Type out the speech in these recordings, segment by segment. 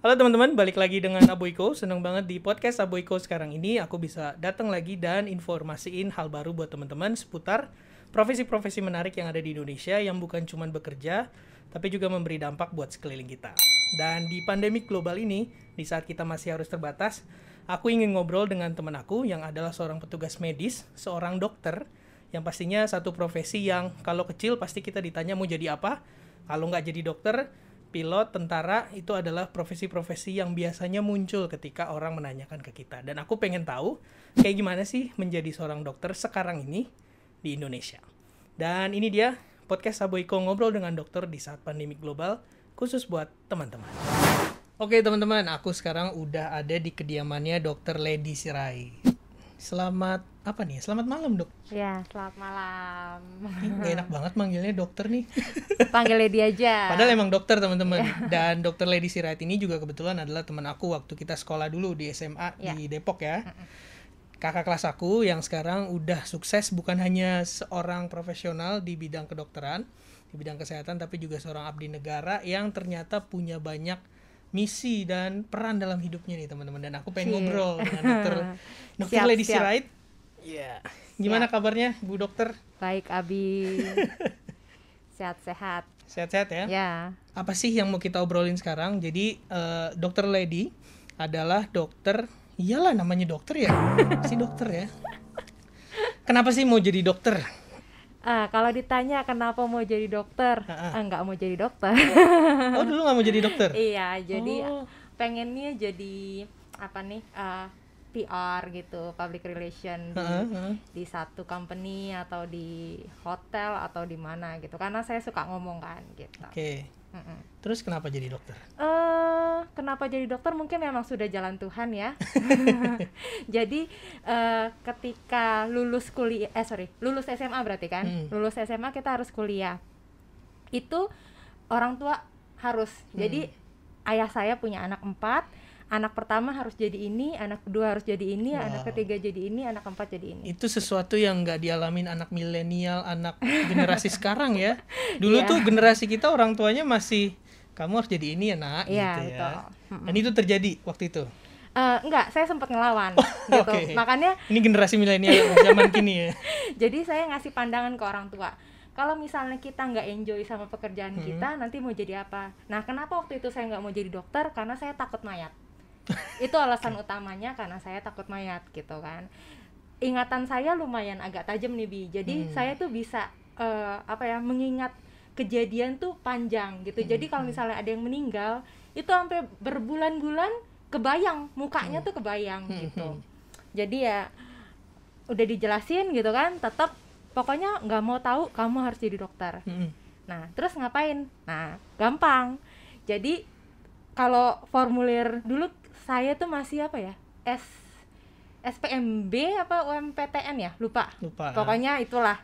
Halo teman-teman, balik lagi dengan Aboiko. Senang banget di podcast Aboiko sekarang ini aku bisa datang lagi dan informasiin hal baru buat teman-teman seputar profesi-profesi menarik yang ada di Indonesia yang bukan cuma bekerja, tapi juga memberi dampak buat sekeliling kita. Dan di pandemi global ini, di saat kita masih harus terbatas, aku ingin ngobrol dengan teman aku yang adalah seorang petugas medis, seorang dokter, yang pastinya satu profesi yang kalau kecil pasti kita ditanya mau jadi apa, kalau nggak jadi dokter, pilot, tentara itu adalah profesi-profesi yang biasanya muncul ketika orang menanyakan ke kita. Dan aku pengen tahu kayak gimana sih menjadi seorang dokter sekarang ini di Indonesia. Dan ini dia podcast Saboiko ngobrol dengan dokter di saat pandemi global khusus buat teman-teman. Oke teman-teman, aku sekarang udah ada di kediamannya Dokter Lady Sirai. Selamat apa nih? Selamat malam, Dok. Ya, selamat malam. Ini enak banget manggilnya dokter nih. Panggil Lady aja. Padahal emang dokter, teman-teman. Yeah. Dan dokter Lady Sirait ini juga kebetulan adalah teman aku waktu kita sekolah dulu di SMA yeah. di ya. Depok ya. Kakak kelas aku yang sekarang udah sukses bukan hanya seorang profesional di bidang kedokteran, di bidang kesehatan tapi juga seorang abdi negara yang ternyata punya banyak misi dan peran dalam hidupnya nih teman-teman dan aku pengen si. Iya. ngobrol dengan dokter Lady siap. Sirait yeah. gimana siap. kabarnya Bu dokter baik Abi sehat-sehat sehat-sehat ya ya apa sih yang mau kita obrolin sekarang jadi uh, dokter Lady adalah dokter iyalah namanya dokter ya si dokter ya kenapa sih mau jadi dokter Ah, kalau ditanya kenapa mau jadi dokter, ah, ah. nggak mau jadi dokter. Oh, dulu nggak mau jadi dokter? iya, jadi oh. pengennya jadi apa nih? Uh, ah, PR gitu, public relation di, uh -huh. di satu company atau di hotel atau di mana gitu. Karena saya suka ngomong kan gitu. Oke. Okay. Mm -mm. Terus kenapa jadi dokter? Uh, kenapa jadi dokter mungkin memang sudah jalan Tuhan ya. jadi uh, ketika lulus kuliah, eh sorry, lulus SMA berarti kan? Mm. Lulus SMA kita harus kuliah. Itu orang tua harus. Mm. Jadi hmm. ayah saya punya anak empat, anak pertama harus jadi ini, anak kedua harus jadi ini, wow. Nah. anak ketiga jadi ini, anak keempat jadi ini. Itu sesuatu yang nggak dialamin anak milenial, anak generasi sekarang ya. Dulu yeah. tuh generasi kita orang tuanya masih kamu harus jadi ini ya nak, yeah, gitu ya. Betul. Dan itu terjadi waktu itu. Uh, eh, enggak, saya sempat ngelawan oh, gitu. Okay. Makanya ini generasi milenial ya, zaman kini ya. Jadi saya ngasih pandangan ke orang tua kalau misalnya kita nggak enjoy sama pekerjaan hmm. kita nanti mau jadi apa nah kenapa waktu itu saya nggak mau jadi dokter karena saya takut mayat itu alasan utamanya karena saya takut mayat gitu kan ingatan saya lumayan agak tajam nih bi jadi hmm. saya tuh bisa uh, apa ya mengingat kejadian tuh panjang gitu hmm. jadi kalau hmm. misalnya ada yang meninggal itu sampai berbulan-bulan kebayang mukanya hmm. tuh kebayang hmm. gitu hmm. jadi ya udah dijelasin gitu kan tetap pokoknya nggak mau tahu kamu harus jadi dokter hmm. nah terus ngapain nah gampang jadi kalau formulir dulu saya tuh masih apa ya S SPMB apa UMPTN ya lupa, lupa pokoknya itulah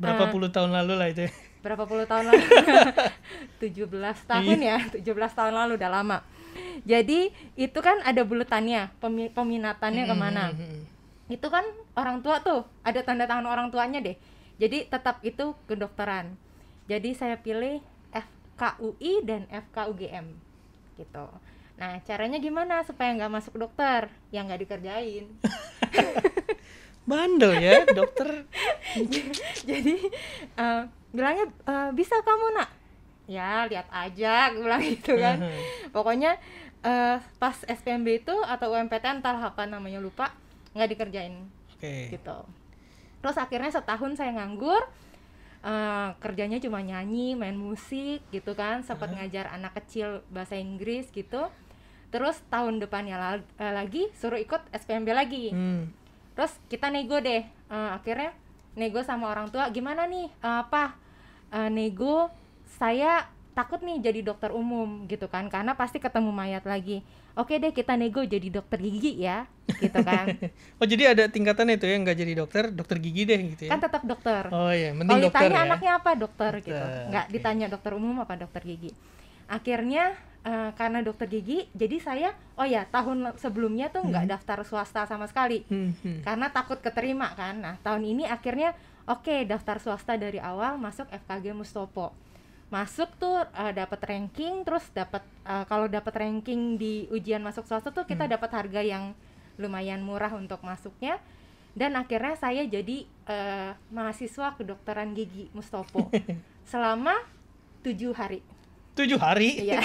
berapa uh, puluh tahun lalu lah itu berapa puluh tahun lalu 17 tahun iya. ya 17 tahun lalu udah lama jadi itu kan ada bulutannya peminatannya kemana itu kan orang tua tuh ada tanda tangan orang tuanya deh jadi tetap itu kedokteran jadi saya pilih FKUI dan FKUGM gitu Nah, caranya gimana supaya nggak masuk dokter? yang nggak dikerjain. Bandel ya, dokter. Jadi uh, bilangnya uh, bisa kamu nak? Ya lihat aja, bilang gitu kan. Pokoknya uh, pas SPMB itu atau UMPTN entah apa namanya lupa nggak dikerjain. Okay. Gitu. Terus akhirnya setahun saya nganggur. Uh, kerjanya cuma nyanyi, main musik gitu kan, sempat uh ngajar anak kecil bahasa Inggris gitu terus tahun depannya lagi, eh, lagi suruh ikut SPMB lagi hmm. terus kita nego deh uh, akhirnya nego sama orang tua gimana nih uh, eh, apa uh, nego saya takut nih jadi dokter umum gitu kan karena pasti ketemu mayat lagi oke deh kita nego jadi dokter gigi ya gitu kan oh jadi ada tingkatan itu ya nggak jadi dokter dokter gigi deh gitu ya kan tetap dokter oh iya ya. kalau ditanya anaknya apa dokter, gitu. dokter gitu nggak okay. ditanya dokter umum apa dokter gigi akhirnya uh, karena dokter gigi jadi saya oh ya tahun sebelumnya tuh nggak hmm. daftar swasta sama sekali hmm, hmm. karena takut keterima kan nah tahun ini akhirnya oke okay, daftar swasta dari awal masuk FKG Mustopo masuk tuh uh, eh, dapat ranking terus dapat uh, eh, kalau dapat ranking di ujian masuk swasta tuh kita hmm. dapat harga yang lumayan murah untuk masuknya dan akhirnya saya jadi uh, mahasiswa kedokteran gigi Mustopo selama tujuh hari tujuh hari iya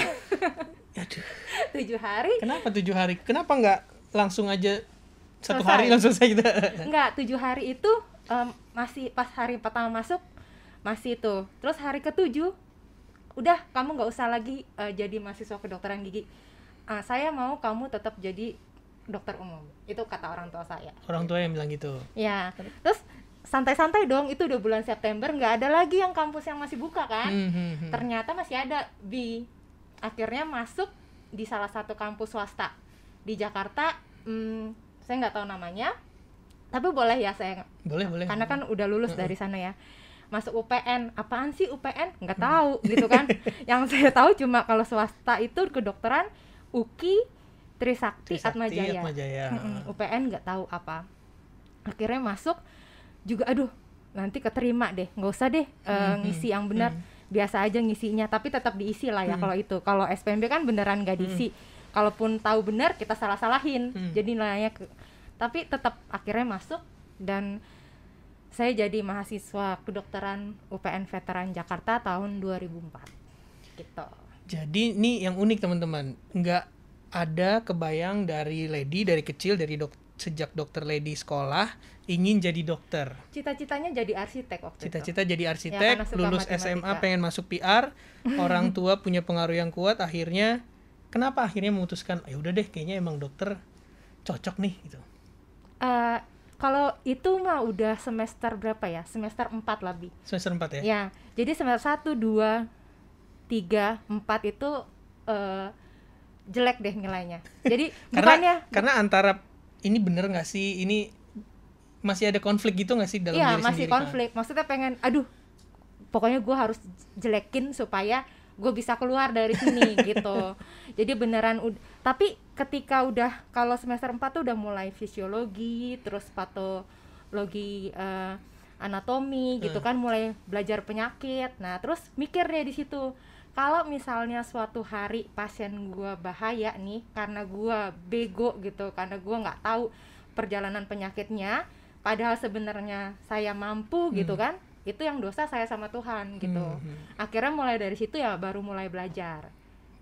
aduh tujuh hari kenapa tujuh hari kenapa nggak langsung aja satu selesai. hari langsung selesai gitu nggak tujuh hari itu um, masih pas hari pertama masuk masih itu terus hari ketujuh udah kamu nggak usah lagi uh, jadi mahasiswa kedokteran gigi uh, saya mau kamu tetap jadi dokter umum itu kata orang tua saya orang tua yang bilang gitu ya terus santai-santai dong itu udah bulan September nggak ada lagi yang kampus yang masih buka kan hmm, hmm, hmm. ternyata masih ada di akhirnya masuk di salah satu kampus swasta di Jakarta hmm, saya nggak tahu namanya tapi boleh ya saya boleh boleh karena kan udah lulus hmm. dari hmm. sana ya masuk UPN apaan sih UPN nggak tahu hmm. gitu kan yang saya tahu cuma kalau swasta itu kedokteran UKI Trisakti, Trisakti Atmajaya, Atmajaya. Hmm, UPN nggak tahu apa akhirnya masuk juga aduh nanti keterima deh nggak usah deh uh, ngisi yang hmm. benar hmm. biasa aja ngisinya tapi tetap diisi lah ya hmm. kalau itu kalau SPMB kan beneran nggak diisi hmm. kalaupun tahu benar kita salah salahin hmm. jadi nilainya ke, tapi tetap akhirnya masuk dan saya jadi mahasiswa kedokteran UPN Veteran Jakarta tahun 2004 gitu jadi ini yang unik teman-teman nggak ada kebayang dari lady dari kecil dari dokter sejak dokter lady sekolah ingin jadi dokter. Cita-citanya jadi arsitek waktu Cita-cita itu. jadi ya, arsitek, ya, lulus matematika. SMA pengen masuk PR, orang tua punya pengaruh yang kuat, akhirnya kenapa akhirnya memutuskan, ya udah deh, kayaknya emang dokter cocok nih gitu. Uh, kalau itu mah udah semester berapa ya? Semester 4 lebih. Semester 4 ya? Ya. Jadi semester 1 2 3 4 itu uh, jelek deh nilainya. Jadi karena, bukannya karena antara ini bener nggak sih ini masih ada konflik gitu nggak sih dalam iya, diri masih konflik kan? maksudnya pengen aduh pokoknya gue harus jelekin supaya gue bisa keluar dari sini gitu jadi beneran udah. tapi ketika udah kalau semester 4 tuh udah mulai fisiologi terus patologi uh, anatomi gitu uh. kan mulai belajar penyakit nah terus mikirnya di situ kalau misalnya suatu hari pasien gue bahaya nih karena gue bego gitu karena gue nggak tahu perjalanan penyakitnya padahal sebenarnya saya mampu gitu hmm. gitu kan itu yang dosa saya sama Tuhan gitu hmm, hmm. akhirnya mulai dari situ ya baru mulai belajar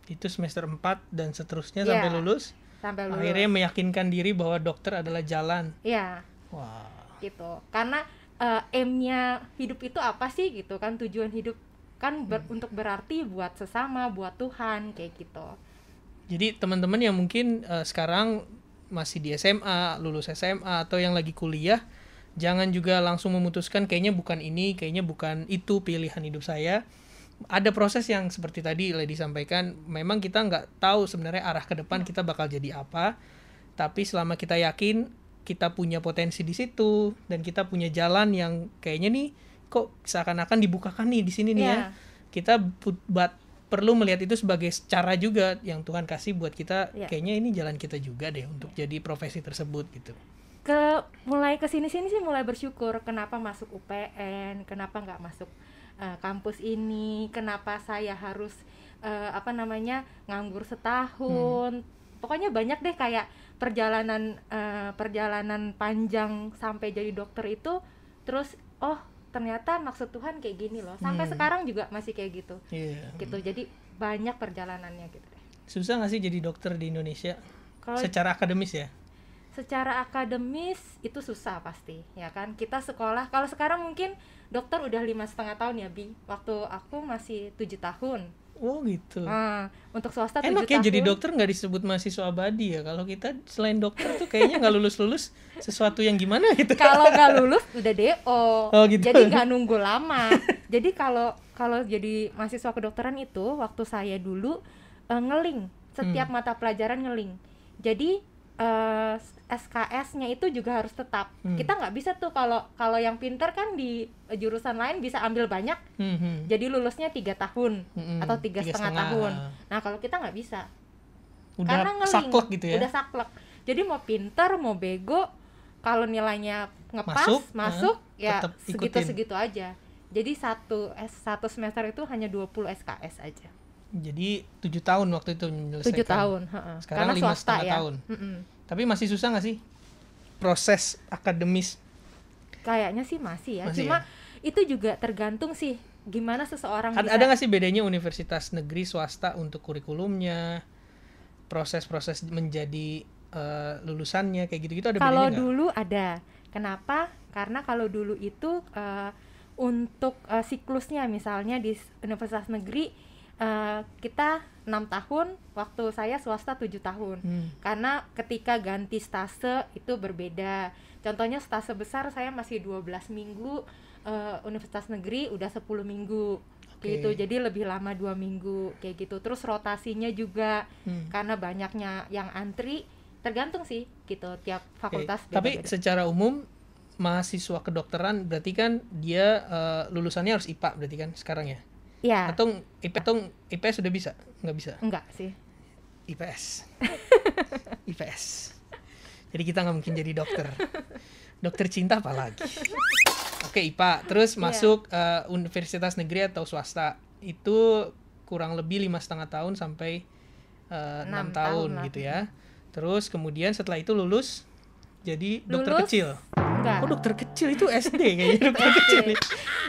itu semester 4 dan seterusnya yeah. sampai lulus sampai lulus akhirnya meyakinkan diri bahwa dokter adalah jalan ya yeah. wow gitu karena uh, eh, nya hidup itu apa sih gitu kan tujuan hidup kan ber, hmm. untuk berarti buat sesama, buat Tuhan kayak gitu. Jadi teman-teman yang mungkin uh, sekarang masih di SMA, lulus SMA atau yang lagi kuliah, jangan juga langsung memutuskan kayaknya bukan ini, kayaknya bukan itu pilihan hidup saya. Ada proses yang seperti tadi Lady sampaikan, memang kita nggak tahu sebenarnya arah ke depan hmm. kita bakal jadi apa, tapi selama kita yakin kita punya potensi di situ dan kita punya jalan yang kayaknya nih kok seakan-akan dibukakan nih di sini nih yeah. ya iya. kita buat perlu melihat itu sebagai cara juga yang Tuhan kasih buat kita yeah. kayaknya ini jalan kita juga deh untuk yeah. jadi profesi tersebut gitu ke mulai ke sini sini sih mulai bersyukur kenapa masuk UPN kenapa nggak masuk uh, kampus ini kenapa saya harus uh, apa namanya nganggur setahun hmm. pokoknya banyak deh kayak perjalanan uh, perjalanan panjang sampai jadi dokter itu terus oh ternyata maksud Tuhan kayak gini loh sampai hmm. sekarang juga masih kayak gitu yeah. gitu jadi banyak perjalanannya gitu susah nggak sih jadi dokter di Indonesia Kalo secara akademis ya secara akademis itu susah pasti ya kan kita sekolah kalau sekarang mungkin dokter udah lima setengah tahun ya bi waktu aku masih tujuh tahun Oh gitu. Nah, untuk swasta enak ya jadi dokter nggak disebut mahasiswa abadi ya. Kalau kita selain dokter tuh kayaknya nggak lulus lulus sesuatu yang gimana gitu. Kalau nggak lulus udah do. Oh gitu. Jadi nggak nunggu lama. jadi kalau kalau jadi mahasiswa kedokteran itu waktu saya dulu uh, ngeling setiap hmm. mata pelajaran ngeling. Jadi uh, eh, SKS-nya itu juga harus tetap. Hmm. Kita nggak bisa tuh kalau kalau yang pinter kan di jurusan lain bisa ambil banyak, hmm, hmm. jadi lulusnya tiga tahun hmm, atau tiga, setengah, tahun. Nah kalau kita nggak bisa, udah karena ngeling, saklek gitu ya. Udah saklek. Jadi mau pinter mau bego, kalau nilainya ngepas masuk, masuk uh, ya segitu-segitu aja. Jadi satu S satu semester itu hanya 20 SKS aja jadi tujuh tahun waktu itu menyelesaikan tujuh tahun ha -ha. sekarang lima setengah ya? tahun mm -mm. tapi masih susah nggak sih proses akademis kayaknya sih masih ya masih cuma ya? itu juga tergantung sih gimana seseorang ada, ada nggak sih bedanya universitas negeri swasta untuk kurikulumnya proses-proses menjadi uh, lulusannya kayak gitu-gitu ada kalau dulu gak? ada kenapa karena kalau dulu itu uh, untuk uh, siklusnya misalnya di universitas negeri uh, kita enam tahun waktu saya swasta tujuh tahun hmm. karena ketika ganti stase itu berbeda contohnya stase besar saya masih 12 minggu uh, universitas negeri udah 10 minggu okay. gitu jadi lebih lama dua minggu kayak gitu terus rotasinya juga hmm. karena banyaknya yang antri tergantung sih gitu tiap fakultas okay. beda -beda. tapi secara umum mahasiswa kedokteran berarti kan dia uh, lulusannya harus IPA berarti kan sekarang ya Iya. Atau IP atau IPS sudah bisa? Nggak bisa. Enggak sih. IPS. IPS. Jadi kita nggak mungkin jadi dokter. Dokter cinta apa lagi? Oke, IPA. Terus iya. masuk uh, universitas negeri atau swasta. Itu kurang lebih lima setengah tahun sampai eh, enam uh, tahun, tahun gitu ya. Terus kemudian setelah itu lulus jadi dokter kecil. Enggak. Oh dokter kecil itu SD kayaknya dokter kecil. Nih.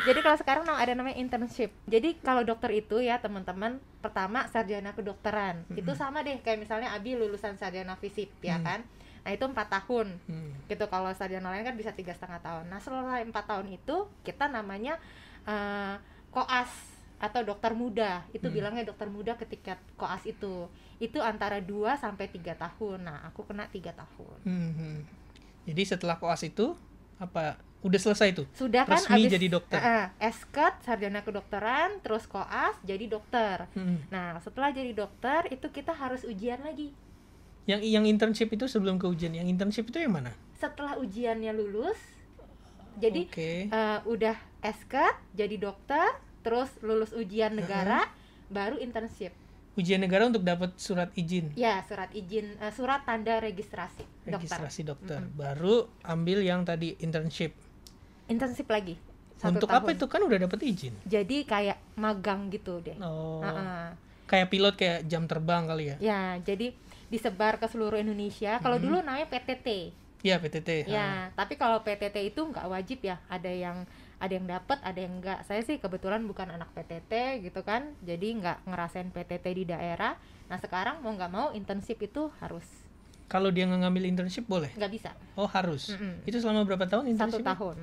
Jadi kalau sekarang ada namanya internship. Jadi kalau dokter itu ya teman-teman pertama sarjana kedokteran mm -hmm. itu sama deh kayak misalnya Abi lulusan sarjana fisip ya hmm. kan. Nah itu empat tahun Mm. gitu kalau sarjana lain kan bisa tiga setengah tahun. Nah selama empat tahun itu kita namanya uh, koas atau dokter muda itu hmm. bilangnya dokter muda ketika koas itu itu antara 2 sampai tiga tahun nah aku kena tiga tahun hmm. jadi setelah koas itu apa udah selesai itu sudah kan resmi abis, jadi dokter uh, esket sarjana kedokteran terus koas jadi dokter hmm. nah setelah jadi dokter itu kita harus ujian lagi yang yang internship itu sebelum ke ujian yang internship itu yang mana setelah ujiannya lulus jadi okay. uh, eh, udah esket jadi dokter terus lulus ujian negara, uh -huh. baru internship. Ujian negara untuk dapat surat izin. Ya, surat izin uh, surat tanda registrasi, registrasi dokter. dokter. Mm -hmm. Baru ambil yang tadi internship. Internship lagi. Satu untuk tahun. apa itu kan udah dapat izin. Jadi kayak magang gitu deh. Oh. Uh -uh. Kayak pilot kayak jam terbang kali ya. Ya, jadi disebar ke seluruh Indonesia. Kalau hmm. dulu namanya PTT. Iya, PTT. Ya, ha. Ya, tapi kalau PTT itu nggak wajib ya. Ada yang ada yang dapat ada yang enggak saya sih kebetulan bukan anak PTT gitu kan jadi nggak ngerasain PTT di daerah nah sekarang mau nggak mau internship itu harus kalau dia nggak ngambil internship boleh nggak bisa oh harus mm -mm. itu selama berapa tahun internship satu tahun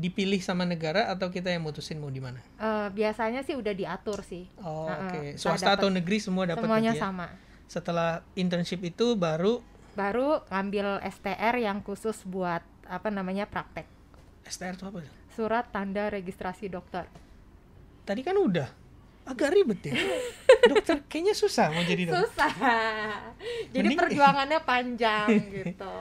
dipilih sama negara atau kita yang mutusin mau di mana uh, biasanya sih udah diatur sih oh, nah, oke okay. swasta dapet, atau negeri semua dapat gitu semuanya ya? sama setelah internship itu baru baru ngambil STR yang khusus buat apa namanya praktek STR itu apa sih surat tanda registrasi dokter. Tadi kan udah. Agak ribet ya. dokter kayaknya susah mau jadi dokter. Susah. Jadi Mending, perjuangannya panjang gitu.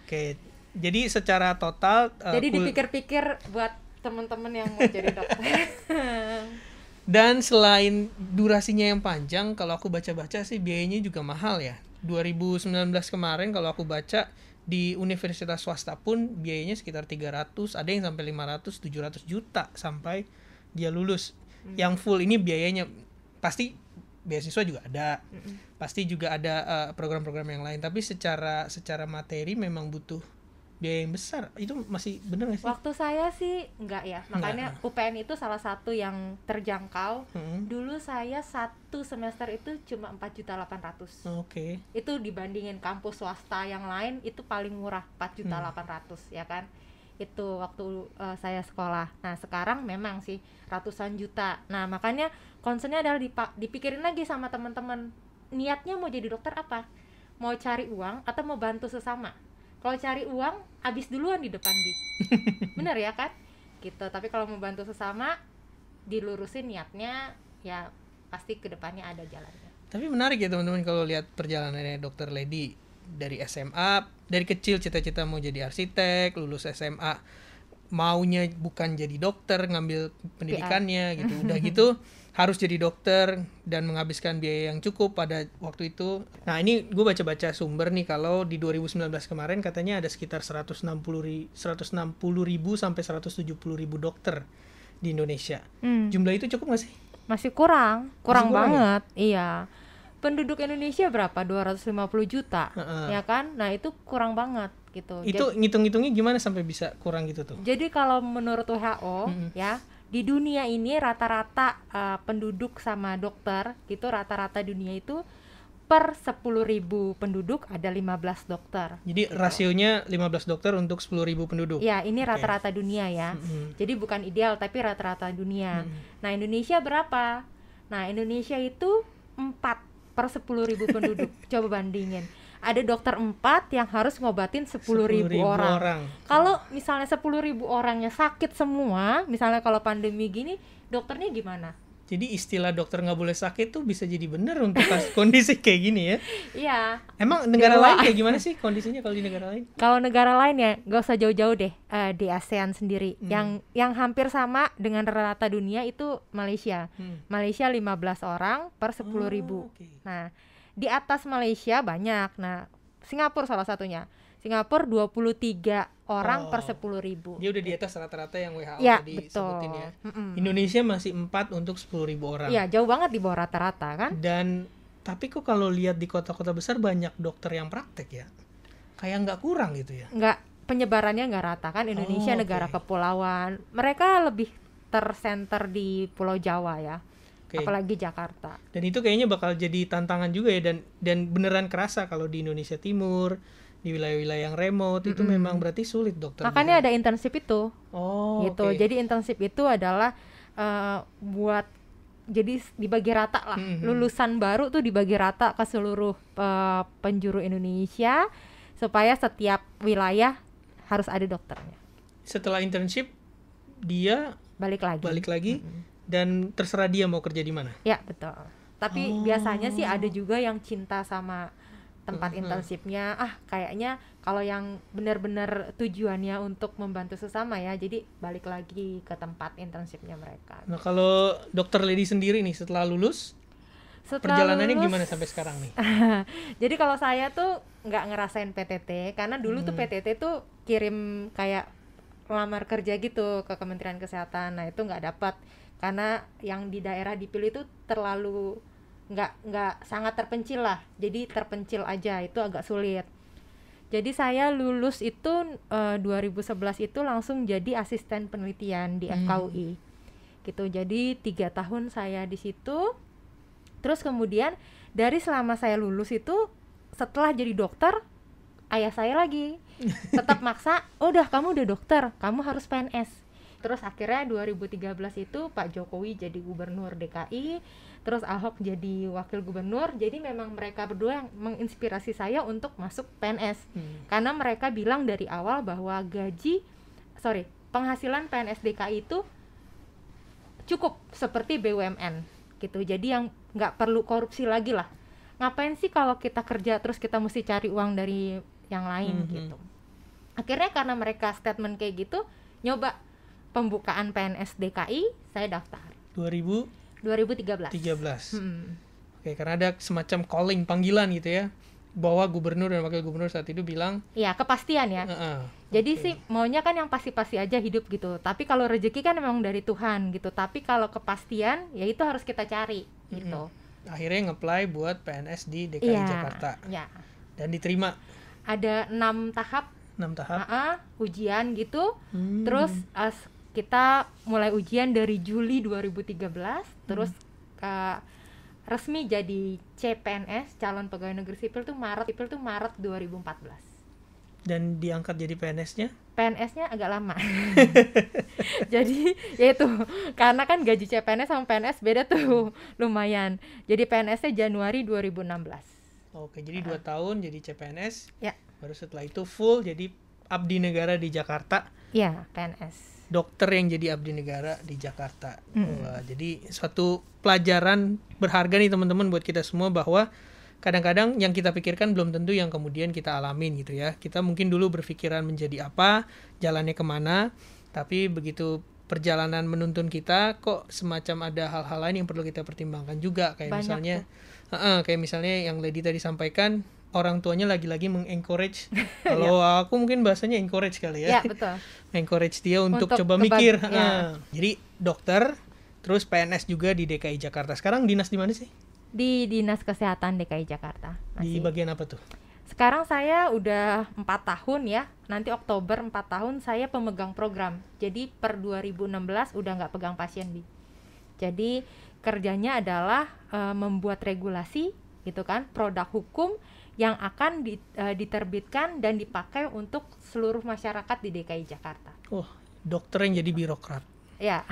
Oke. Jadi secara total eh, Jadi dipikir-pikir buat temen-temen yang mau jadi dokter. Dan selain durasinya yang panjang, kalau aku baca-baca sih biayanya juga mahal ya. 2019 kemarin kalau aku baca di universitas swasta pun biayanya sekitar 300 ada yang sampai 500 700 juta sampai dia lulus hmm. yang full ini biayanya pasti beasiswa juga ada hmm. pasti juga ada eh, program-program uh, yang lain tapi secara secara materi memang butuh biaya yang besar itu masih bener gak sih? Waktu saya sih enggak ya makanya enggak. UPN itu salah satu yang terjangkau. Hmm. Dulu saya satu semester itu cuma empat juta delapan ratus. Oke. Itu dibandingin kampus swasta yang lain itu paling murah empat juta delapan ratus hmm. ya kan? Itu waktu uh, saya sekolah. Nah sekarang memang sih ratusan juta. Nah makanya concernnya adalah dipikirin lagi sama teman-teman niatnya mau jadi dokter apa? Mau cari uang atau mau bantu sesama? kalau cari uang habis duluan di depan bi bener ya kan gitu tapi kalau membantu sesama dilurusin niatnya ya pasti kedepannya ada jalannya tapi menarik ya teman-teman kalau lihat perjalanannya dokter Lady dari SMA dari kecil cita-cita mau jadi arsitek lulus SMA maunya bukan jadi dokter ngambil pendidikannya PR. gitu udah gitu harus jadi dokter dan menghabiskan biaya yang cukup pada waktu itu. Nah ini gue baca-baca sumber nih kalau di 2019 kemarin katanya ada sekitar 160 ri, 160 ribu sampai 170 ribu dokter di Indonesia. Hmm. Jumlah itu cukup nggak sih? Masih kurang, kurang, Masih kurang ya? banget. Ya? Iya. Penduduk Indonesia berapa? 250 juta, uh -uh. ya kan? Nah itu kurang banget gitu. Itu ngitung-ngitungnya gimana sampai bisa kurang gitu tuh? Jadi kalau menurut WHO mm -hmm. ya di dunia ini rata-rata uh, penduduk sama dokter gitu rata-rata dunia itu per 10.000 penduduk ada 15 dokter. Jadi gitu. rasionya 15 dokter untuk 10.000 penduduk. Ya, ini rata-rata okay. dunia ya. Mm -hmm. Jadi bukan ideal tapi rata-rata dunia. Mm -hmm. Nah, Indonesia berapa? Nah, Indonesia itu 4 per 10.000 penduduk. Coba bandingin ada dokter empat yang harus ngobatin sepuluh ribu, ribu orang. orang. Kalau misalnya sepuluh ribu orangnya sakit semua, misalnya kalau pandemi gini, dokternya gimana? Jadi istilah dokter nggak boleh sakit tuh bisa jadi bener untuk kondisi kayak gini ya? Iya. Emang negara lain kayak gimana sih kondisinya kalau di negara lain? Kalau negara lain ya nggak usah jauh-jauh deh uh, di ASEAN sendiri. Hmm. Yang yang hampir sama dengan rata rata dunia itu Malaysia. Hmm. Malaysia 15 orang per 10 oh, ribu. Okay. Nah di atas Malaysia banyak. Nah, Singapura salah satunya. Singapura 23 orang oh, per 10 ribu. Dia udah di atas rata-rata yang WHO ya, tadi ya. betul. sebutin ya. Mm -mm. Indonesia masih 4 untuk 10 ribu orang. Iya, jauh banget di bawah rata-rata kan. Dan tapi kok kalau lihat di kota-kota besar banyak dokter yang praktek ya. Kayak nggak kurang gitu ya. Nggak, penyebarannya nggak rata kan. Indonesia oh, negara kepulauan. Mereka lebih tersenter di Pulau Jawa ya okay. apalagi Jakarta. Dan itu kayaknya bakal jadi tantangan juga ya dan dan beneran kerasa kalau di Indonesia Timur di wilayah-wilayah yang remote mm -hmm. itu memang berarti sulit dokter. Makanya ada internship itu. Oh. Gitu. Okay. Jadi internship itu adalah uh, buat jadi dibagi rata lah. Mm -hmm. Lulusan baru tuh dibagi rata ke seluruh uh, penjuru Indonesia supaya setiap wilayah harus ada dokternya. Setelah internship dia balik lagi. Balik lagi. Mm -hmm dan terserah dia mau kerja di mana. Ya, betul. Tapi oh. biasanya sih ada juga yang cinta sama tempat internshipnya. Ah, kayaknya kalau yang benar-benar tujuannya untuk membantu sesama ya, jadi balik lagi ke tempat intensifnya mereka. Nah, kalau dokter Lady sendiri nih setelah lulus setelah perjalanannya lulus, gimana sampai sekarang nih? jadi kalau saya tuh nggak ngerasain PTT karena dulu hmm. tuh PTT tuh kirim kayak lamar kerja gitu ke Kementerian Kesehatan. Nah, itu nggak dapat karena yang di daerah dipilih itu terlalu nggak nggak sangat terpencil lah jadi terpencil aja itu agak sulit jadi saya lulus itu e, eh, 2011 itu langsung jadi asisten penelitian di FKUI hmm. gitu jadi tiga tahun saya di situ terus kemudian dari selama saya lulus itu setelah jadi dokter ayah saya lagi tetap maksa udah kamu udah dokter kamu harus PNS terus akhirnya 2013 itu Pak Jokowi jadi gubernur DKI terus Ahok jadi wakil gubernur jadi memang mereka berdua yang menginspirasi saya untuk masuk PNS hmm. karena mereka bilang dari awal bahwa gaji sorry penghasilan PNS DKI itu cukup seperti BUMN gitu jadi yang nggak perlu korupsi lagi lah ngapain sih kalau kita kerja terus kita mesti cari uang dari yang lain hmm. hmm. gitu akhirnya karena mereka statement kayak gitu nyoba pembukaan PNS DKI saya daftar 2000 2013 13 hmm. oke karena ada semacam calling panggilan gitu ya bahwa gubernur dan wakil gubernur saat itu bilang ya kepastian ya uh -uh, jadi okay. sih maunya kan yang pasti-pasti aja hidup gitu tapi kalau rezeki kan memang dari Tuhan gitu tapi kalau kepastian ya itu harus kita cari gitu mm -hmm. akhirnya ngeplay buat PNS di DKI ya, Jakarta ya. dan diterima ada enam tahap enam tahap uh -uh, ujian gitu hmm. terus uh, kita mulai ujian dari Juli 2013 hmm. terus uh, resmi jadi CPNS calon pegawai negeri sipil tuh Maret sipil tuh Maret 2014 dan diangkat jadi PNS-nya? PNS-nya agak lama. jadi ya itu karena kan gaji CPNS sama PNS beda tuh lumayan. Jadi PNS-nya Januari 2016. Oke, jadi dua uh. tahun jadi CPNS. Ya. Baru setelah itu full jadi abdi negara di Jakarta. ya PNS dokter yang jadi abdi negara di Jakarta. Hmm. Wah, jadi suatu pelajaran berharga nih teman-teman buat kita semua bahwa kadang-kadang yang kita pikirkan belum tentu yang kemudian kita alamin gitu ya. Kita mungkin dulu berpikiran menjadi apa, jalannya kemana, tapi begitu perjalanan menuntun kita kok semacam ada hal-hal lain yang perlu kita pertimbangkan juga kayak Banyak misalnya uh -uh, kayak misalnya yang Lady tadi sampaikan orang tuanya lagi-lagi mengencourage iya. kalau yeah. aku mungkin bahasanya encourage kali ya, yeah, betul. encourage dia untuk, untuk coba kebat, mikir yeah. Iya. nah, jadi dokter terus PNS juga di DKI Jakarta sekarang dinas di mana sih di dinas kesehatan DKI Jakarta masih. di bagian apa tuh sekarang saya udah empat tahun ya nanti Oktober empat tahun saya pemegang program jadi per 2016 udah nggak pegang pasien di jadi kerjanya adalah uh, membuat regulasi gitu kan produk hukum yang akan di, uh, diterbitkan dan dipakai untuk seluruh masyarakat di DKI Jakarta. Oh, dokter yang jadi birokrat. Ya,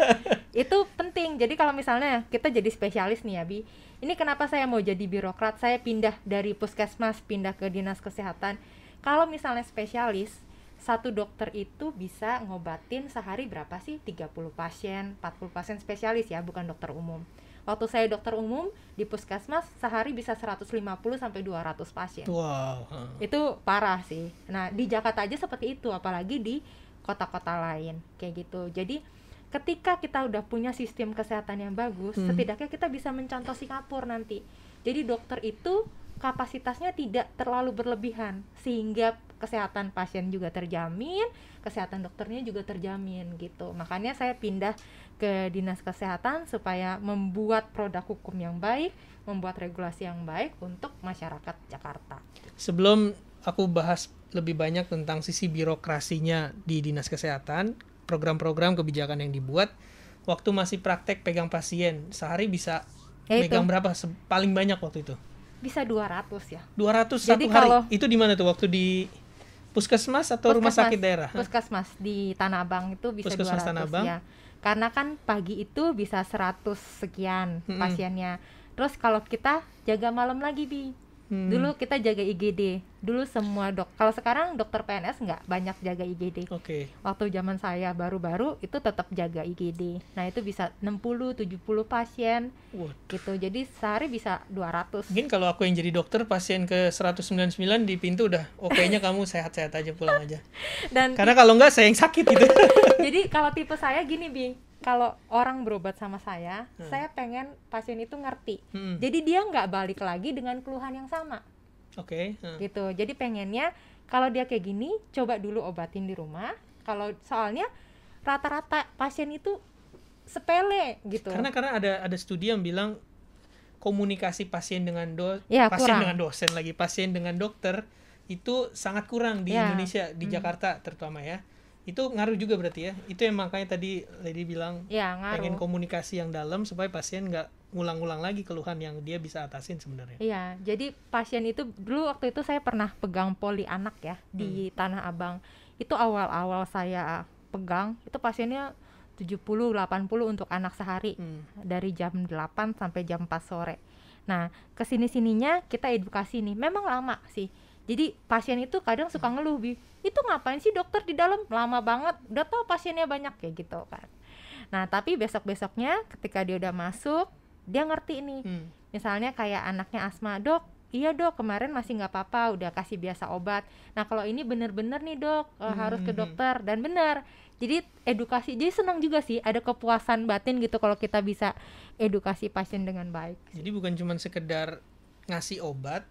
itu penting. Jadi kalau misalnya kita jadi spesialis nih Abi. Ya, ini kenapa saya mau jadi birokrat? Saya pindah dari puskesmas pindah ke dinas kesehatan. Kalau misalnya spesialis, satu dokter itu bisa ngobatin sehari berapa sih? 30 pasien, 40 pasien spesialis ya, bukan dokter umum. Waktu saya dokter umum di puskesmas sehari bisa 150 sampai 200 pasien. Wow. Itu parah sih. Nah, di Jakarta aja seperti itu, apalagi di kota-kota lain kayak gitu. Jadi ketika kita udah punya sistem kesehatan yang bagus, hmm. setidaknya kita bisa mencontoh Singapura nanti. Jadi dokter itu kapasitasnya tidak terlalu berlebihan sehingga kesehatan pasien juga terjamin, kesehatan dokternya juga terjamin gitu. Makanya saya pindah ke dinas kesehatan supaya membuat produk hukum yang baik, membuat regulasi yang baik untuk masyarakat Jakarta. Sebelum aku bahas lebih banyak tentang sisi birokrasinya di dinas kesehatan, program-program kebijakan yang dibuat, waktu masih praktek pegang pasien, sehari bisa ya pegang berapa? Paling banyak waktu itu? Bisa 200 ya. 200 Jadi satu hari. Itu di mana tuh waktu di puskesmas atau puskesmas, rumah sakit daerah? Puskesmas di Tanah Abang itu bisa puskesmas 200 Tanah Abang. ya karena kan pagi itu bisa 100 sekian mm -hmm. pasiennya terus kalau kita jaga malam lagi bi Hmm. Dulu kita jaga IGD. Dulu semua dok. Kalau sekarang dokter PNS nggak banyak jaga IGD. Oke. Okay. Waktu zaman saya baru-baru itu tetap jaga IGD. Nah, itu bisa 60 70 pasien. Waduh. Gitu. Jadi sehari bisa 200. Mungkin kalau aku yang jadi dokter pasien ke 199 di pintu udah oke-nya kamu sehat-sehat aja pulang aja. Dan Karena kalau nggak saya yang sakit gitu. jadi kalau tipe saya gini, Bing kalau orang berobat sama saya, hmm. saya pengen pasien itu ngerti. Hmm. Jadi dia nggak balik lagi dengan keluhan yang sama. Oke. Okay. Hmm. Gitu. Jadi pengennya kalau dia kayak gini, coba dulu obatin di rumah. Kalau soalnya rata-rata pasien itu sepele gitu. Karena karena ada ada studi yang bilang komunikasi pasien dengan do ya, pasien kurang. dengan dosen lagi pasien dengan dokter itu sangat kurang di ya. Indonesia di hmm. Jakarta terutama ya itu ngaruh juga berarti ya itu yang makanya tadi lady bilang ya, pengen komunikasi yang dalam supaya pasien nggak ngulang ngulang lagi keluhan yang dia bisa atasin sebenarnya iya jadi pasien itu dulu waktu itu saya pernah pegang poli anak ya hmm. di tanah abang itu awal-awal saya pegang itu pasiennya 70 80 untuk anak sehari hmm. dari jam 8 sampai jam 4 sore nah kesini sininya kita edukasi nih memang lama sih jadi pasien itu kadang suka ngeluh bi itu ngapain sih dokter di dalam lama banget udah tau pasiennya banyak ya gitu kan nah tapi besok besoknya ketika dia udah masuk dia ngerti ini hmm. misalnya kayak anaknya asma dok iya dok kemarin masih nggak apa-apa udah kasih biasa obat nah kalau ini bener-bener nih dok e, hmm. harus ke hmm, hmm. dokter dan bener jadi edukasi jadi senang juga sih ada kepuasan batin gitu kalau kita bisa edukasi pasien dengan baik jadi bukan cuma sekedar ngasih obat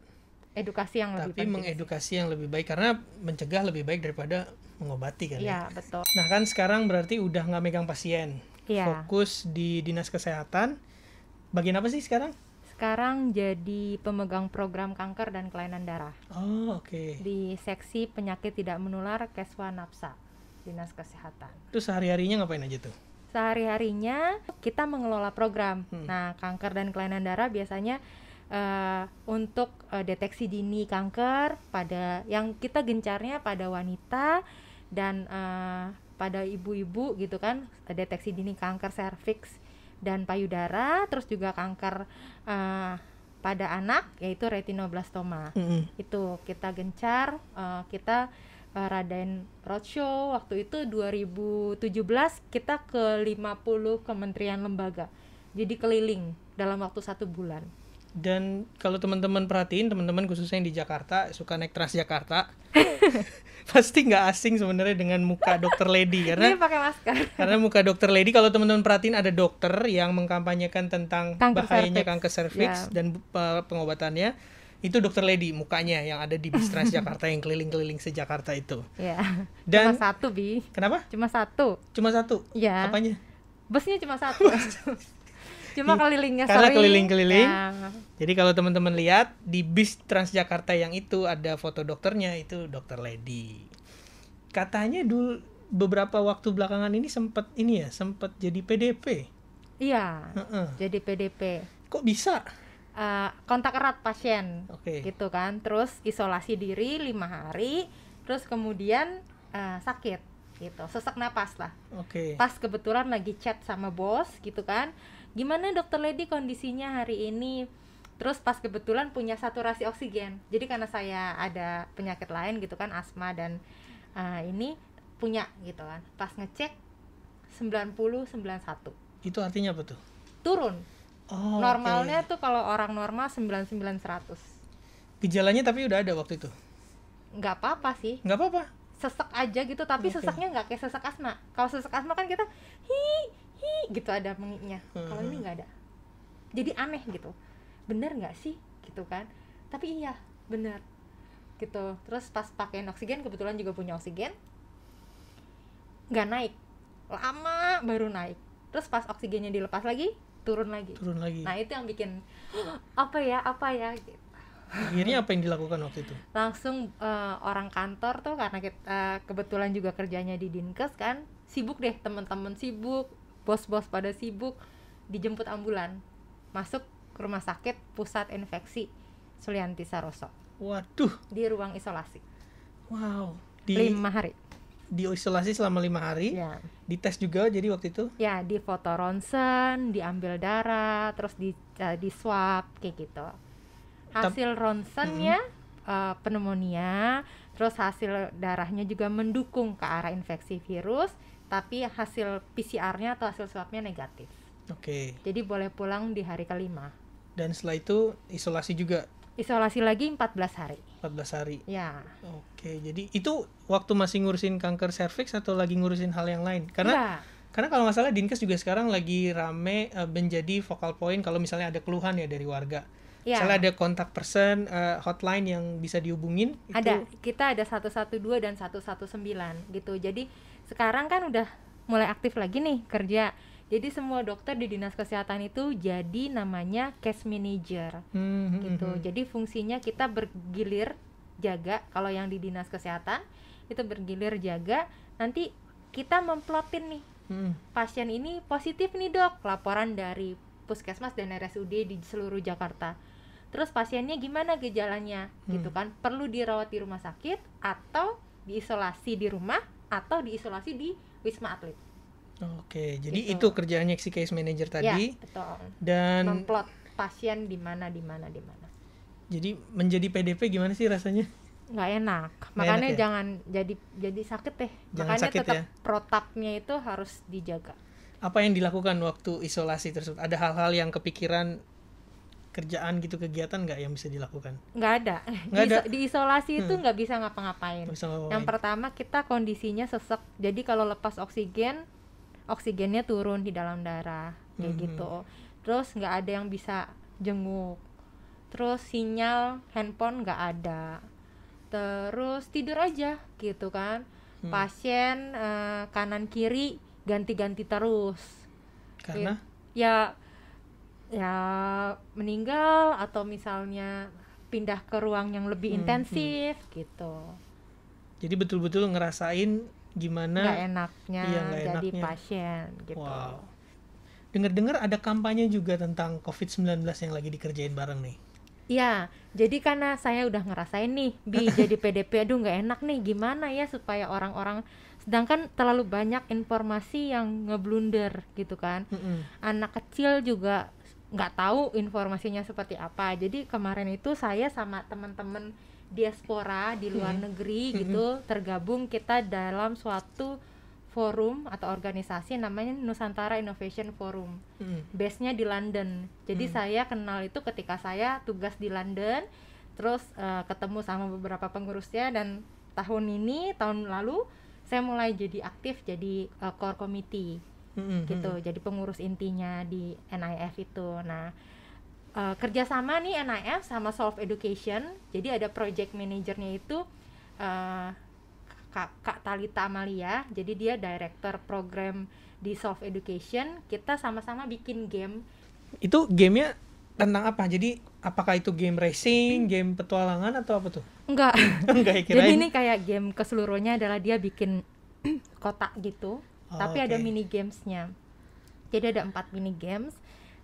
edukasi yang lebih tapi mengedukasi yang lebih baik karena mencegah lebih baik daripada mengobati kan ya, ya? betul nah kan sekarang berarti udah nggak megang pasien ya. fokus di dinas kesehatan bagian apa sih sekarang sekarang jadi pemegang program kanker dan kelainan darah oh oke okay. di seksi penyakit tidak menular keswa napsa dinas kesehatan terus sehari harinya ngapain aja tuh sehari harinya kita mengelola program hmm. nah kanker dan kelainan darah biasanya uh, untuk uh, deteksi dini kanker pada yang kita gencarnya pada wanita dan uh, pada ibu-ibu gitu kan deteksi dini kanker serviks dan payudara terus juga kanker uh, pada anak yaitu retinoblastoma mm -hmm. itu kita gencar uh, kita uh, Raden Roadshow waktu itu 2017 kita ke 50 kementerian lembaga jadi keliling dalam waktu satu bulan dan kalau teman-teman perhatiin teman-teman khususnya yang di Jakarta suka naik Transjakarta pasti nggak asing sebenarnya dengan muka dokter lady karena Dia pakai masker karena muka dokter lady kalau teman-teman perhatiin ada dokter yang mengkampanyekan tentang kanker bahayanya cervix. kanker serviks yeah. dan e, pengobatannya itu dokter lady mukanya yang ada di bis Transjakarta yang keliling-keliling se Jakarta itu yeah. dan cuma satu bi kenapa cuma satu cuma satu ya yeah. apanya busnya cuma satu Cuma kelilingnya Karena keliling-keliling. Nah. Jadi kalau teman-teman lihat di bis Transjakarta yang itu ada foto dokternya itu dokter Lady. Katanya dulu beberapa waktu belakangan ini sempat ini ya, sempat jadi PDP. Iya. Uh -uh. Jadi PDP. Kok bisa? Uh, kontak erat pasien, okay. gitu kan. Terus isolasi diri lima hari, terus kemudian uh, sakit, gitu. Sesak napas lah. Okay. Pas kebetulan lagi chat sama bos, gitu kan gimana dokter lady kondisinya hari ini terus pas kebetulan punya saturasi oksigen jadi karena saya ada penyakit lain gitu kan asma dan uh, ini punya gitu kan pas ngecek 90 91 itu artinya apa tuh turun oh, normalnya okay. tuh kalau orang normal 99 100 gejalanya tapi udah ada waktu itu nggak apa-apa sih nggak apa-apa sesek aja gitu tapi okay. seseknya nggak kayak sesek asma kalau sesek asma kan kita hi hi gitu ada mengiknya hmm. kalau ini hmm. nggak ada jadi aneh gitu bener nggak sih gitu kan tapi iya bener gitu terus pas pakai oksigen kebetulan juga punya oksigen nggak naik lama baru naik terus pas oksigennya dilepas lagi turun lagi turun lagi nah itu yang bikin apa ya apa ya Ini gitu. apa yang dilakukan waktu itu langsung uh, orang kantor tuh karena kita uh, eh, kebetulan juga kerjanya di dinkes kan sibuk deh teman-teman sibuk bos-bos pada sibuk dijemput ambulan masuk ke rumah sakit pusat infeksi Sulianti Saroso. Waduh. Di ruang isolasi. Wow. Di... Lima hari. Di isolasi selama lima hari. Ya. Dites juga jadi waktu itu? Ya, di foto ronsen, diambil darah, terus di uh, eh, di swab kayak gitu. Hasil ronsennya hmm. uh, pneumonia, terus hasil darahnya juga mendukung ke arah infeksi virus tapi hasil PCR-nya atau hasil swabnya negatif. Oke. Okay. Jadi boleh pulang di hari kelima. Dan setelah itu isolasi juga. Isolasi lagi 14 hari. 14 hari. Ya. Oke, jadi itu waktu masih ngurusin kanker serviks atau lagi ngurusin hal yang lain? Karena ya. karena kalau masalah Dinkes juga sekarang lagi rame uh, menjadi focal point kalau misalnya ada keluhan ya dari warga. Ya. Misalnya ada kontak person uh, hotline yang bisa dihubungin. Ada, itu... kita ada 112 dan 119 gitu. Jadi sekarang kan udah mulai aktif lagi nih kerja jadi semua dokter di dinas kesehatan itu jadi namanya case manager hmm, hmm gitu hmm. jadi fungsinya kita bergilir jaga kalau yang di dinas kesehatan itu bergilir jaga nanti kita memplotin nih hmm. pasien ini positif nih dok laporan dari puskesmas dan RSUD di seluruh Jakarta terus pasiennya gimana gejalanya gitu hmm. gitu kan perlu dirawat di rumah sakit atau diisolasi di rumah atau diisolasi di wisma atlet. Oke, jadi gitu. itu kerjaannya si case manager tadi. Ya, betul. Dan memplot pasien di mana di mana di mana. Jadi menjadi PDP gimana sih rasanya? Gak enak nggak makanya enak ya? jangan jadi jadi sakit deh jangan makanya sakit tetap ya? protapnya itu harus dijaga apa yang dilakukan waktu isolasi tersebut ada hal-hal yang kepikiran kerjaan gitu kegiatan nggak yang bisa dilakukan? Nggak ada. Nggak ada. Di isolasi hmm. itu nggak bisa ngapa-ngapain. Yang pertama kita kondisinya sesek. Jadi kalau lepas oksigen, oksigennya turun di dalam darah kayak hmm. gitu. Terus nggak ada yang bisa jenguk. Terus sinyal handphone nggak ada. Terus tidur aja gitu kan. Hmm. Pasien eh, kanan kiri ganti-ganti terus. Karena? Ya ya meninggal atau misalnya pindah ke ruang yang lebih hmm, intensif hmm. gitu. Jadi betul-betul ngerasain gimana nggak enaknya iya, gak jadi enaknya. pasien gitu. Wow. Dengar-dengar ada kampanye juga tentang COVID-19 yang lagi dikerjain bareng nih. Iya, jadi karena saya udah ngerasain nih, bi jadi PDP, aduh nggak enak nih, gimana ya supaya orang-orang, sedangkan terlalu banyak informasi yang ngeblunder gitu kan, mm -hmm. anak kecil juga nggak tahu informasinya seperti apa jadi kemarin itu saya sama teman-teman diaspora di hmm. luar negeri hmm. gitu tergabung kita dalam suatu forum atau organisasi namanya Nusantara Innovation Forum hmm. base nya di London jadi hmm. saya kenal itu ketika saya tugas di London terus uh, ketemu sama beberapa pengurusnya dan tahun ini tahun lalu saya mulai jadi aktif jadi uh, core committee hmm gitu jadi pengurus intinya di NIF itu nah uh, kerjasama nih NIF sama Solve Education jadi ada project manajernya itu uh, Kak, Kak Talita Amalia jadi dia director program di Solve Education kita sama-sama bikin game itu gamenya tentang apa? Jadi apakah itu game racing, hmm. game petualangan atau apa tuh? Enggak. Ya, jadi ini kayak game keseluruhannya adalah dia bikin kotak gitu. Oh, tapi okay. ada mini gamesnya jadi ada empat mini games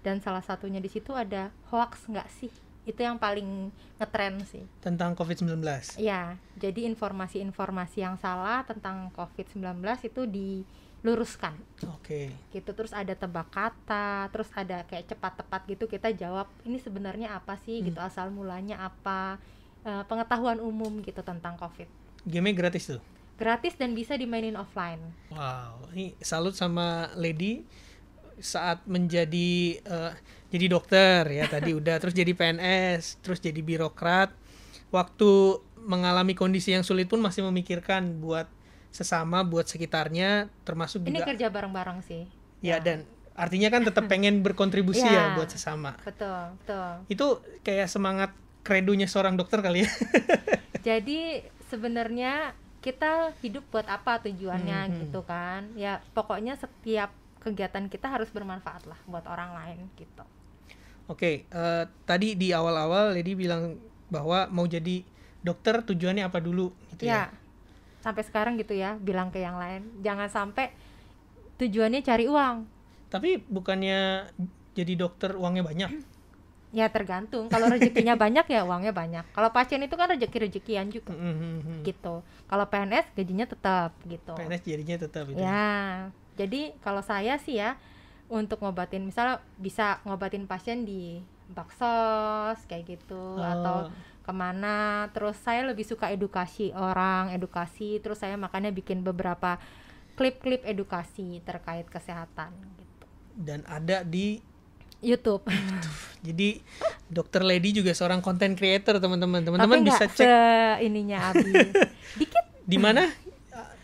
dan salah satunya di situ ada hoax nggak sih itu yang paling ngetren sih tentang COVID-19 ya jadi informasi-informasi yang salah tentang COVID-19 itu diluruskan oke okay. gitu terus ada tebak kata terus ada kayak cepat tepat gitu kita jawab ini sebenarnya apa sih hmm. gitu asal mulanya apa e, pengetahuan umum gitu tentang COVID game gratis tuh gratis dan bisa dimainin offline. Wow, ini salut sama Lady saat menjadi uh, jadi dokter ya tadi udah terus jadi PNS, terus jadi birokrat. Waktu mengalami kondisi yang sulit pun masih memikirkan buat sesama, buat sekitarnya termasuk ini juga Ini kerja bareng-bareng sih. Ya, ya dan artinya kan tetap pengen berkontribusi ya, ya buat sesama. Betul, betul. Itu kayak semangat kredonya seorang dokter kali ya. jadi sebenarnya kita hidup buat apa tujuannya hmm, hmm, gitu kan ya pokoknya setiap kegiatan kita harus bermanfaat lah buat orang lain gitu oke okay, uh, eh, tadi di awal-awal Lady bilang bahwa mau jadi dokter tujuannya apa dulu gitu ya, ya sampai sekarang gitu ya bilang ke yang lain jangan sampai tujuannya cari uang tapi bukannya jadi dokter uangnya banyak Ya tergantung. Kalau rezekinya banyak ya uangnya banyak. Kalau pasien itu kan rezeki-rezekian juga. Mm-hmm. mm-hmm. Gitu. Kalau PNS gajinya tetap gitu. PNS jadinya tetap gitu. Ya? ya. Jadi kalau saya sih ya untuk ngobatin misalnya bisa ngobatin pasien di baksos kayak gitu oh. atau kemana terus saya lebih suka edukasi orang edukasi terus saya makanya bikin beberapa klip-klip edukasi terkait kesehatan gitu dan ada di YouTube. YouTube. Jadi Dokter Lady juga seorang content creator teman-teman. Teman-teman bisa cek ininya Abi. Dikit. Di mana uh,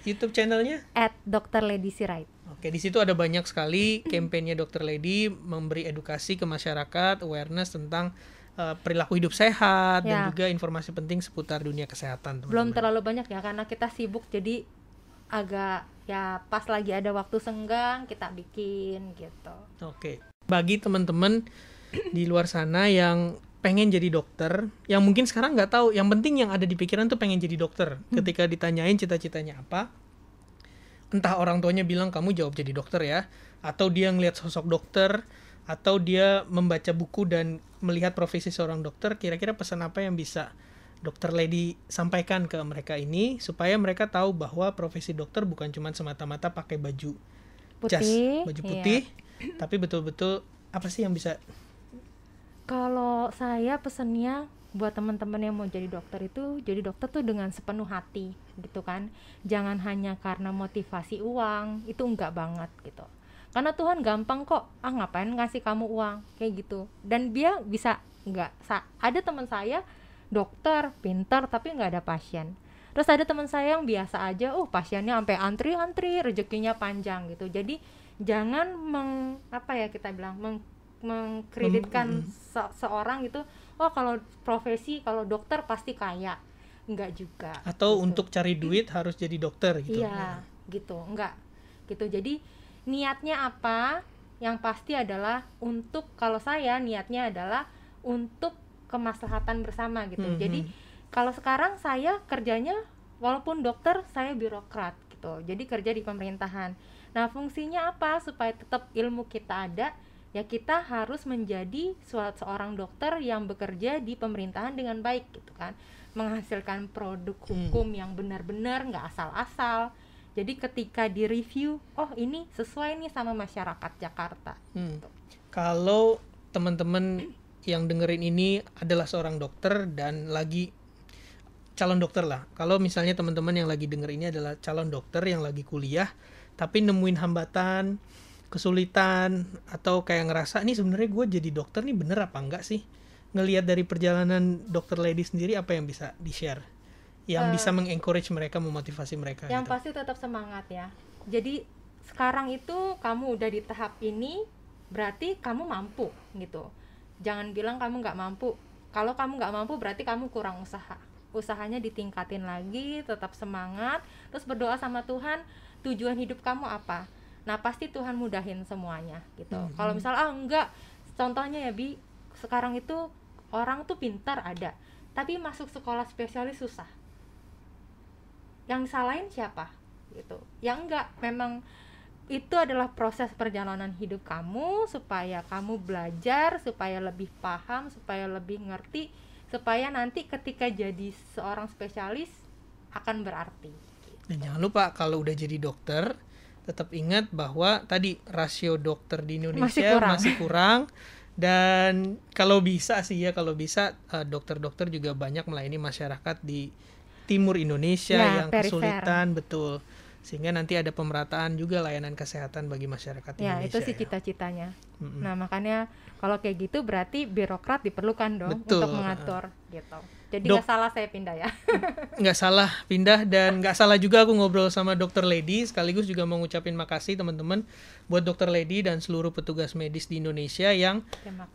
YouTube channelnya? At Dokter Lady Sirait. Oke, di situ ada banyak sekali kampanye Dokter Lady memberi edukasi ke masyarakat, awareness tentang uh, perilaku hidup sehat ya. dan juga informasi penting seputar dunia kesehatan. Teman-teman. Belum terlalu banyak ya karena kita sibuk jadi agak ya pas lagi ada waktu senggang kita bikin gitu. Oke bagi teman-teman di luar sana yang pengen jadi dokter yang mungkin sekarang nggak tahu yang penting yang ada di pikiran tuh pengen jadi dokter hmm. ketika ditanyain cita-citanya apa entah orang tuanya bilang kamu jawab jadi dokter ya atau dia ngelihat sosok dokter atau dia membaca buku dan melihat profesi seorang dokter kira-kira pesan apa yang bisa dokter lady sampaikan ke mereka ini supaya mereka tahu bahwa profesi dokter bukan cuma semata-mata pakai baju putih, jas baju putih iya tapi betul-betul apa sih yang bisa kalau saya pesennya buat teman-teman yang mau jadi dokter itu jadi dokter tuh dengan sepenuh hati gitu kan jangan hanya karena motivasi uang itu enggak banget gitu karena Tuhan gampang kok ah ngapain ngasih kamu uang kayak gitu dan dia bisa enggak Sa ada teman saya dokter pintar tapi enggak ada pasien terus ada teman saya yang biasa aja oh pasiennya sampai antri antri rezekinya panjang gitu jadi jangan meng apa ya kita bilang meng mengkreditkan se seorang itu oh kalau profesi kalau dokter pasti kaya enggak juga atau gitu. untuk cari duit harus jadi dokter gitu iya ya. gitu enggak gitu jadi niatnya apa yang pasti adalah untuk kalau saya niatnya adalah untuk kemaslahatan bersama gitu hmm. jadi kalau sekarang saya kerjanya walaupun dokter saya birokrat gitu jadi kerja di pemerintahan Nah, fungsinya apa supaya tetap ilmu kita ada? Ya kita harus menjadi seorang dokter yang bekerja di pemerintahan dengan baik gitu kan. Menghasilkan produk hmm. hukum hmm. yang benar-benar nggak asal-asal. Jadi ketika di-review, oh ini sesuai nih sama masyarakat Jakarta. Hmm. Gitu. Kalau teman-teman yang dengerin ini adalah seorang dokter dan lagi calon dokter lah. Kalau misalnya teman-teman yang lagi denger ini adalah calon dokter yang lagi kuliah, tapi nemuin hambatan kesulitan atau kayak ngerasa nih sebenarnya gue jadi dokter nih bener apa enggak sih ngelihat dari perjalanan dokter lady sendiri apa yang bisa di share yang uh, bisa mengencourage mereka memotivasi mereka yang gitu. pasti tetap semangat ya jadi sekarang itu kamu udah di tahap ini berarti kamu mampu gitu jangan bilang kamu nggak mampu kalau kamu nggak mampu berarti kamu kurang usaha usahanya ditingkatin lagi tetap semangat terus berdoa sama Tuhan tujuan hidup kamu apa nah pasti Tuhan mudahin semuanya gitu mm -hmm. kalau misal ah enggak contohnya ya bi sekarang itu orang tuh pintar ada tapi masuk sekolah spesialis susah yang salahin siapa gitu Yang enggak memang itu adalah proses perjalanan hidup kamu supaya kamu belajar supaya lebih paham supaya lebih ngerti supaya nanti ketika jadi seorang spesialis akan berarti dan jangan lupa kalau udah jadi dokter, tetap ingat bahwa tadi rasio dokter di Indonesia masih kurang. Masih kurang dan kalau bisa sih ya kalau bisa eh, dokter-dokter juga banyak melayani masyarakat di timur Indonesia ya, yang perifer. kesulitan betul sehingga nanti ada pemerataan juga layanan kesehatan bagi masyarakat ya, Indonesia. Itu sih ya. cita-citanya. Mm-hmm. Nah makanya kalau kayak gitu berarti birokrat diperlukan dong betul. untuk mengatur uh. gitu. Jadi nggak salah saya pindah ya. Nggak salah pindah dan nggak salah juga aku ngobrol sama dokter Lady sekaligus juga mengucapin makasih teman-teman buat dokter Lady dan seluruh petugas medis di Indonesia yang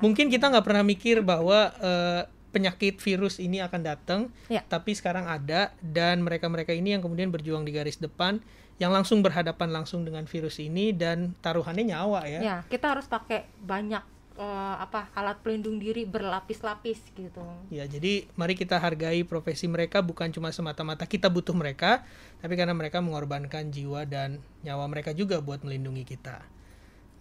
mungkin kita nggak pernah mikir bahwa uh, penyakit virus ini akan datang, ya. tapi sekarang ada dan mereka-mereka ini yang kemudian berjuang di garis depan yang langsung berhadapan langsung dengan virus ini dan taruhannya nyawa ya. Ya, kita harus pakai banyak uh, apa alat pelindung diri berlapis-lapis gitu. Ya, jadi mari kita hargai profesi mereka bukan cuma semata-mata kita butuh mereka, tapi karena mereka mengorbankan jiwa dan nyawa mereka juga buat melindungi kita.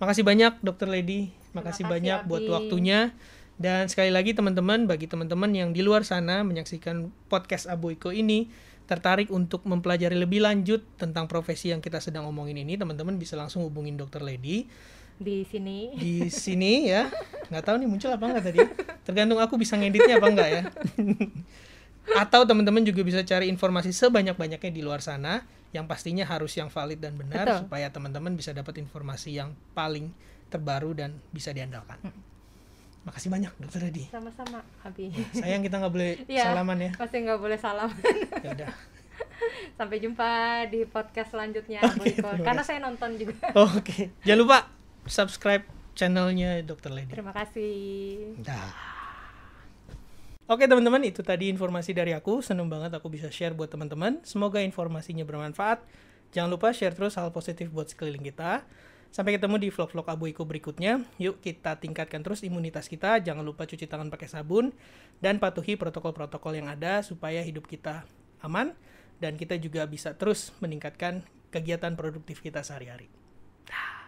Makasih banyak Dokter Lady, makasih banyak Abi. buat waktunya. Dan sekali lagi teman-teman, bagi teman-teman yang di luar sana menyaksikan podcast Abu Iko ini, tertarik untuk mempelajari lebih lanjut tentang profesi yang kita sedang omongin ini, teman-teman bisa langsung hubungin Dokter Lady di sini di sini ya nggak tahu nih muncul apa nggak tadi tergantung aku bisa ngeditnya apa enggak ya atau teman-teman juga bisa cari informasi sebanyak-banyaknya di luar sana yang pastinya harus yang valid dan benar Betul. supaya teman-teman bisa dapat informasi yang paling terbaru dan bisa diandalkan. Hmm. Makasih banyak dokter Adi. Sama-sama Abi. Ya, sayang kita nggak boleh ya, salaman ya. Pasti nggak boleh salaman. ya Sampai jumpa di podcast selanjutnya okay, Karena saya nonton juga. Oke. Okay. Jangan lupa subscribe channelnya Dokter Lady. Terima kasih. Dah. Oke teman-teman, itu tadi informasi dari aku. Seneng banget aku bisa share buat teman-teman. Semoga informasinya bermanfaat. Jangan lupa share terus hal positif buat sekeliling kita. Sampai ketemu di vlog-vlog Abuiku berikutnya. Yuk kita tingkatkan terus imunitas kita. Jangan lupa cuci tangan pakai sabun. Dan patuhi protokol-protokol yang ada supaya hidup kita aman. Dan kita juga bisa terus meningkatkan kegiatan produktif kita sehari-hari. Dah.